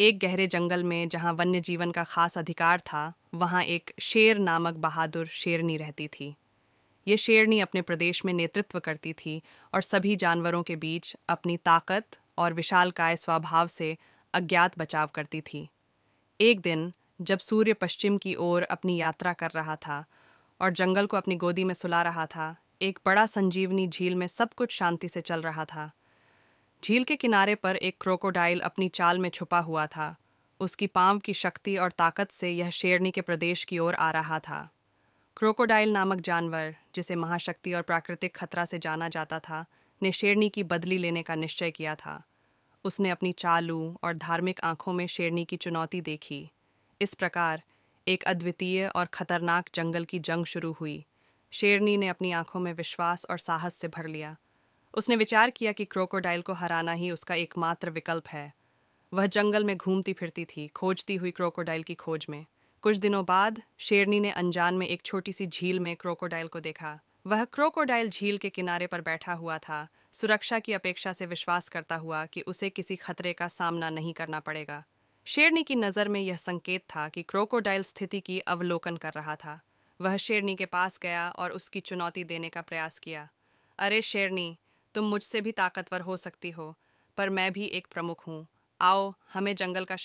एक गहरे जंगल में जहाँ वन्य जीवन का खास अधिकार था वहाँ एक शेर नामक बहादुर शेरनी रहती थी ये शेरनी अपने प्रदेश में नेतृत्व करती थी और सभी जानवरों के बीच अपनी ताकत और विशालकाय स्वभाव से अज्ञात बचाव करती थी एक दिन जब सूर्य पश्चिम की ओर अपनी यात्रा कर रहा था और जंगल को अपनी गोदी में सुला रहा था एक बड़ा संजीवनी झील में सब कुछ शांति से चल रहा था झील के किनारे पर एक क्रोकोडाइल अपनी चाल में छुपा हुआ था उसकी पाँव की शक्ति और ताकत से यह शेरनी के प्रदेश की ओर आ रहा था क्रोकोडाइल नामक जानवर जिसे महाशक्ति और प्राकृतिक खतरा से जाना जाता था ने शेरनी की बदली लेने का निश्चय किया था उसने अपनी चालू और धार्मिक आंखों में शेरनी की चुनौती देखी इस प्रकार एक अद्वितीय और खतरनाक जंगल की जंग शुरू हुई शेरनी ने अपनी आंखों में विश्वास और साहस से भर लिया उसने विचार किया कि क्रोकोडाइल को हराना ही उसका एकमात्र विकल्प है वह जंगल में घूमती फिरती थी खोजती हुई क्रोकोडाइल की खोज में कुछ दिनों बाद शेरनी ने अनजान में एक छोटी सी झील में क्रोकोडाइल को देखा वह क्रोकोडाइल झील के किनारे पर बैठा हुआ था सुरक्षा की अपेक्षा से विश्वास करता हुआ कि उसे किसी खतरे का सामना नहीं करना पड़ेगा शेरनी की नज़र में यह संकेत था कि क्रोकोडाइल स्थिति की अवलोकन कर रहा था वह शेरनी के पास गया और उसकी चुनौती देने का प्रयास किया अरे शेरनी तुम मुझसे भी ताकतवर हो सकती हो पर मैं भी एक प्रमुख हूँ आओ हमें जंगल का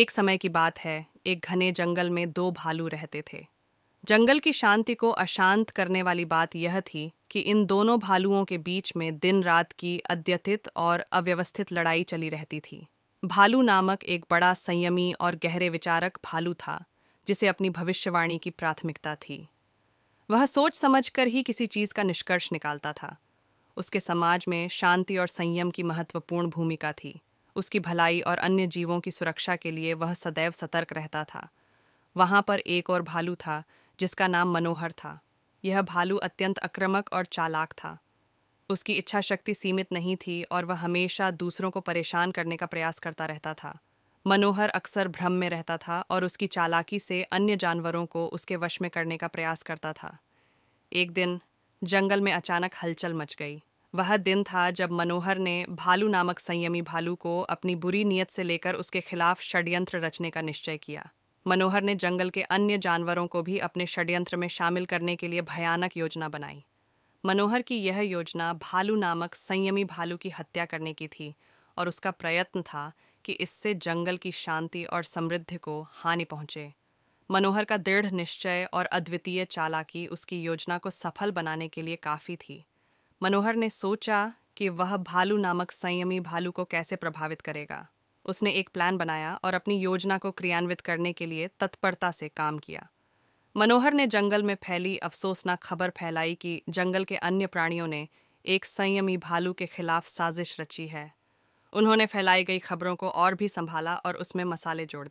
एक समय की बात है एक घने जंगल में दो भालू रहते थे जंगल की शांति को अशांत करने वाली बात यह थी कि इन दोनों भालुओं के बीच में दिन रात की अद्यतित और अव्यवस्थित लड़ाई चली रहती थी भालू नामक एक बड़ा संयमी और गहरे विचारक भालू था जिसे अपनी भविष्यवाणी की प्राथमिकता थी वह सोच समझकर ही किसी चीज़ का निष्कर्ष निकालता था उसके समाज में शांति और संयम की महत्वपूर्ण भूमिका थी उसकी भलाई और अन्य जीवों की सुरक्षा के लिए वह सदैव सतर्क रहता था वहाँ पर एक और भालू था जिसका नाम मनोहर था यह भालू अत्यंत आक्रमक और चालाक था उसकी इच्छा शक्ति सीमित नहीं थी और वह हमेशा दूसरों को परेशान करने का प्रयास करता रहता था मनोहर अक्सर भ्रम में रहता था और उसकी चालाकी से अन्य जानवरों को उसके वश में करने का प्रयास करता था एक दिन जंगल में अचानक हलचल मच गई वह दिन था जब मनोहर ने भालू नामक संयमी भालू को अपनी बुरी नीयत से लेकर उसके खिलाफ षड्यंत्र रचने का निश्चय किया मनोहर ने जंगल के अन्य जानवरों को भी अपने षड्यंत्र में शामिल करने के लिए भयानक योजना बनाई मनोहर की यह योजना भालू नामक संयमी भालू की हत्या करने की थी और उसका प्रयत्न था कि इससे जंगल की शांति और समृद्धि को हानि पहुंचे मनोहर का दृढ़ निश्चय और अद्वितीय चालाकी उसकी योजना को सफल बनाने के लिए काफ़ी थी मनोहर ने सोचा कि वह भालू नामक संयमी भालू को कैसे प्रभावित करेगा उसने एक प्लान बनाया और अपनी योजना को क्रियान्वित करने के लिए तत्परता से काम किया मनोहर ने जंगल में फैली अफसोसनाक खबर फैलाई कि जंगल के अन्य प्राणियों ने एक संयमी भालू के खिलाफ साजिश रची है उन्होंने फैलाई गई खबरों को और भी संभाला और उसमें मसाले जोड़